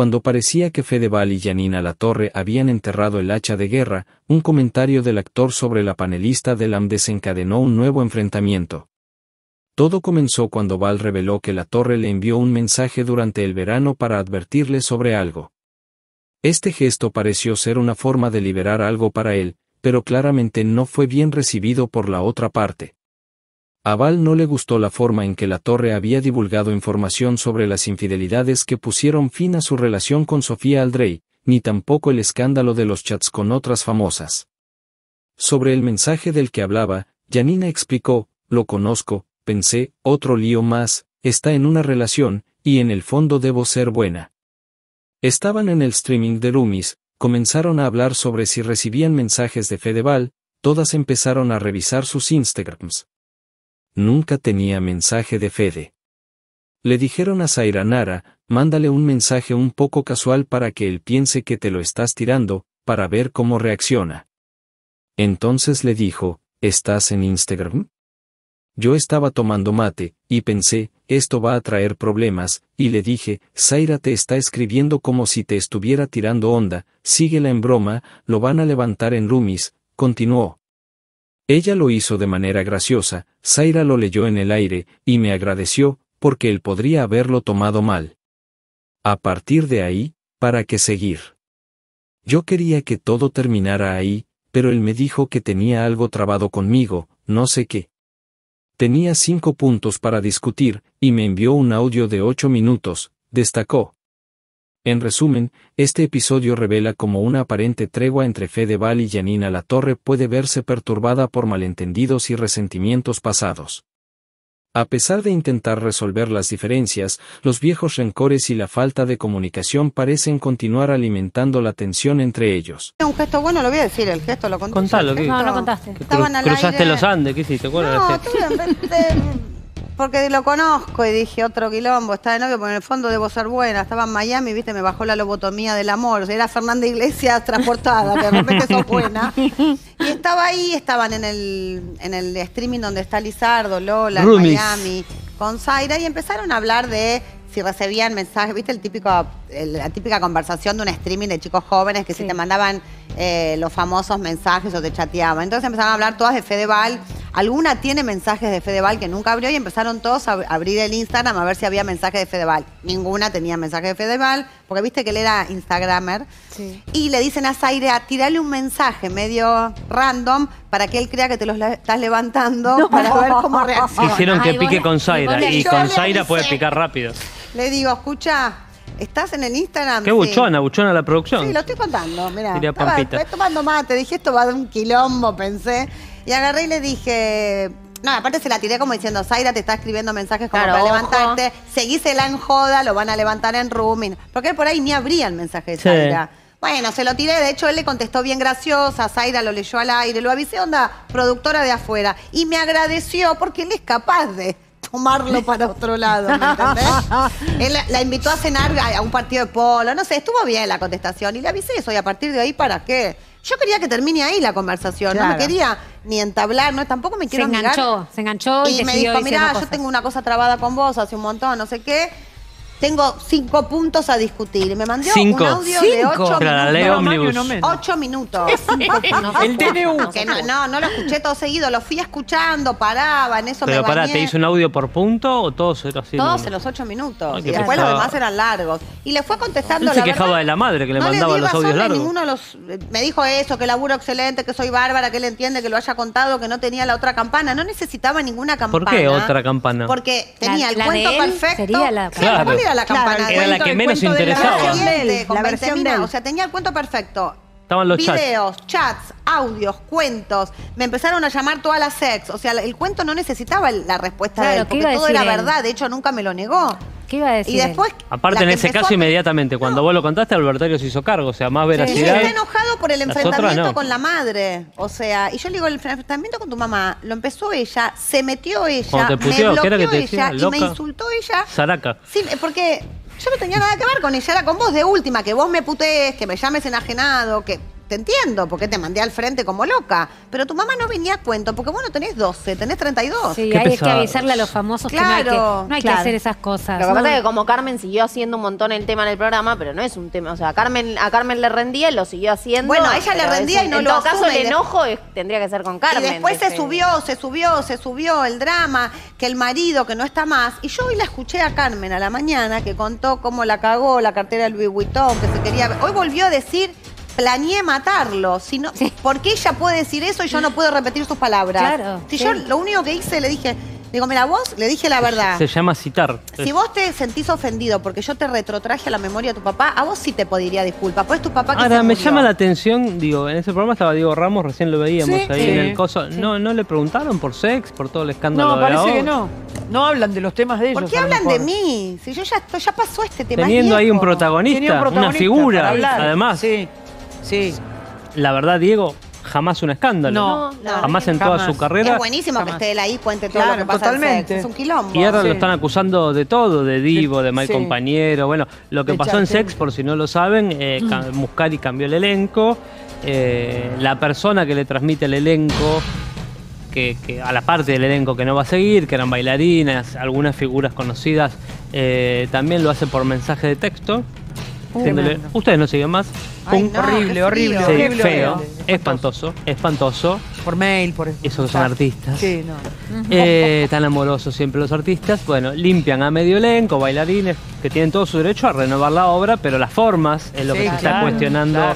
Cuando parecía que Fedeval y Janina Latorre habían enterrado el hacha de guerra, un comentario del actor sobre la panelista de desencadenó un nuevo enfrentamiento. Todo comenzó cuando Val reveló que La Torre le envió un mensaje durante el verano para advertirle sobre algo. Este gesto pareció ser una forma de liberar algo para él, pero claramente no fue bien recibido por la otra parte. A Val no le gustó la forma en que la torre había divulgado información sobre las infidelidades que pusieron fin a su relación con Sofía Aldrey, ni tampoco el escándalo de los chats con otras famosas. Sobre el mensaje del que hablaba, Janina explicó, lo conozco, pensé, otro lío más, está en una relación, y en el fondo debo ser buena. Estaban en el streaming de Loomis, comenzaron a hablar sobre si recibían mensajes de Val, todas empezaron a revisar sus Instagrams nunca tenía mensaje de Fede. Le dijeron a Zaira Nara, mándale un mensaje un poco casual para que él piense que te lo estás tirando, para ver cómo reacciona. Entonces le dijo, ¿estás en Instagram? Yo estaba tomando mate, y pensé, esto va a traer problemas, y le dije, Zaira te está escribiendo como si te estuviera tirando onda, síguela en broma, lo van a levantar en Rumis. continuó. Ella lo hizo de manera graciosa, Zaira lo leyó en el aire, y me agradeció, porque él podría haberlo tomado mal. A partir de ahí, ¿para qué seguir? Yo quería que todo terminara ahí, pero él me dijo que tenía algo trabado conmigo, no sé qué. Tenía cinco puntos para discutir, y me envió un audio de ocho minutos, destacó. En resumen, este episodio revela cómo una aparente tregua entre Val y Janina Torre puede verse perturbada por malentendidos y resentimientos pasados. A pesar de intentar resolver las diferencias, los viejos rencores y la falta de comunicación parecen continuar alimentando la tensión entre ellos. Un lo No, contaste. Cruzaste los Andes, ¿qué hiciste? Este? Porque lo conozco y dije, otro quilombo, está de novio, pero en el fondo debo ser buena. Estaba en Miami, viste, me bajó la lobotomía del amor. Era Fernanda Iglesias transportada, que de repente sos buena. Y estaba ahí, estaban en el, en el streaming donde está Lizardo, Lola, Miami, con Zaira, y empezaron a hablar de si recibían mensajes, viste el típico, la típica conversación de un streaming de chicos jóvenes que si te mandaban eh, los famosos mensajes o te chateaban. Entonces empezaron a hablar todas de Fedeval, Alguna tiene mensajes de Fedeval que nunca abrió y empezaron todos a abrir el Instagram a ver si había mensajes de Fedeval. Ninguna tenía mensajes de Fedeval, porque viste que él era Instagramer. Y le dicen a Zaire, tirarle un mensaje medio random para que él crea que te lo estás levantando para ver cómo reacciona. Hicieron que pique con Zaira y con Zaira puede picar rápido. Le digo, escucha, Estás en el Instagram. Qué buchona, buchona la producción. Sí, lo estoy contando, mirá. Estaba, Estoy tomando mate, dije esto va a un quilombo, pensé. Y agarré y le dije, no, aparte se la tiré como diciendo, Zaira te está escribiendo mensajes como para levantarte, seguísela en joda, lo van a levantar en rooming. Porque por ahí ni abría el mensaje de Zaira. Bueno, se lo tiré, de hecho él le contestó bien graciosa, Zaira lo leyó al aire, lo avisé, onda, productora de afuera. Y me agradeció porque él es capaz de Fumarlo para otro lado, ¿me entendés? Él la, invitó a cenar a un partido de polo, no sé, estuvo bien la contestación y le avisé eso y a partir de ahí, ¿para qué? Yo quería que termine ahí la conversación, no me quería ni entablar, no, tampoco me quiero Se enganchó, se enganchó y, y me dijo, mirá, yo tengo una cosa trabada con vos hace un montón, no sé qué tengo cinco puntos a discutir. Me mandó un audio de ocho minutos. Ocho minutos. El TNU. no, no, lo escuché todo seguido, lo fui escuchando, paraba, en eso Pero pará, ¿te hizo un audio por punto o todos eran así? Todos en los ocho minutos. y después los demás eran largos. Y le fue contestando Él se quejaba de la madre que le mandaba los audios largos. Ninguno de los, eh, me dijo eso, que laburo excelente, que soy bárbara, que él entiende, que lo haya contado, que no tenía la otra campana. No necesitaba ninguna campana. ¿Por qué otra campana? Porque tenía el cuento perfecto era la que menos interesaba. O sea, tenía el cuento perfecto. Estaban los Videos, chats. audios, cuentos. Me empezaron a llamar todas las sex. O sea, el cuento no necesitaba la respuesta de él, porque todo era verdad. De hecho, nunca me lo negó. ¿Qué iba a decir? Y después, Aparte, en ese caso, inmediatamente, cuando vos lo contaste, Albertario se hizo cargo, o sea, más veracidad. Y está enojado por el enfrentamiento con la madre. O sea, y yo le digo, el enfrentamiento con tu mamá lo empezó ella, se metió ella, me ella y me insultó ella. Saraca. porque yo no tenía nada que ver con ella, era con vos de última, que vos me putés, que me llames enajenado, que te entiendo, porque te mandé al frente como loca. Pero tu mamá no venía a cuento, porque vos no tenés 12, tenés 32. Sí, hay que avisarle a los famosos que no hay, que, hacer esas Lo cosas. que pasa es que como Carmen siguió haciendo un montón el tema en el programa, pero no es un tema, o sea, a Carmen, a Carmen le rendía y lo siguió haciendo. Bueno, a ella le rendía y no lo todo caso el enojo tendría que ser con Carmen. Y después se este. subió, se subió, se subió el drama, que el marido que no está más. Y yo hoy la escuché a Carmen a la mañana que contó cómo la cagó la cartera de Louis Vuitton, que se quería. Hoy volvió a decir planeé matarlo. Sino, porque ella puede decir eso y yo no puedo repetir sus palabras. Claro. Si yo lo único que hice, le dije, digo, mira, vos le dije la verdad. Se llama citar. Si vos te sentís ofendido porque yo te retrotraje a la memoria de tu papá, a vos sí te pediría disculpa. Pues tu papá Ahora, me llama la atención, digo, en ese programa estaba Diego Ramos, recién lo veíamos ahí en el coso. No, no le preguntaron por sex, por todo el escándalo. No, parece que no. No hablan de los temas de ellos. ¿Por qué hablan de mí? Si yo ya, ya pasó este tema. Teniendo ahí un protagonista, un protagonista, una figura, además. Sí. Sí. La verdad, Diego, jamás un escándalo. No, no, jamás en toda su carrera. Es buenísimo que esté él ahí, cuente todo lo pasa totalmente. Es un quilombo. Y ahora lo están acusando de todo, de divo, de mal compañero. Bueno, lo que pasó en Sex, por si no lo saben, eh, mm. Muscari cambió el elenco. Eh, la persona que le transmite el elenco, que, a la parte del elenco que no va a seguir, que eran bailarinas, algunas figuras conocidas, eh, también lo hace por mensaje de texto ustedes no siguen más. horrible, horrible, feo, espantoso, espantoso. Por mail, por Esos son artistas. Sí, eh, tan amorosos siempre los artistas. Bueno, limpian a medio elenco, bailarines, que tienen todo su derecho a renovar la obra, pero las formas es lo que se está cuestionando.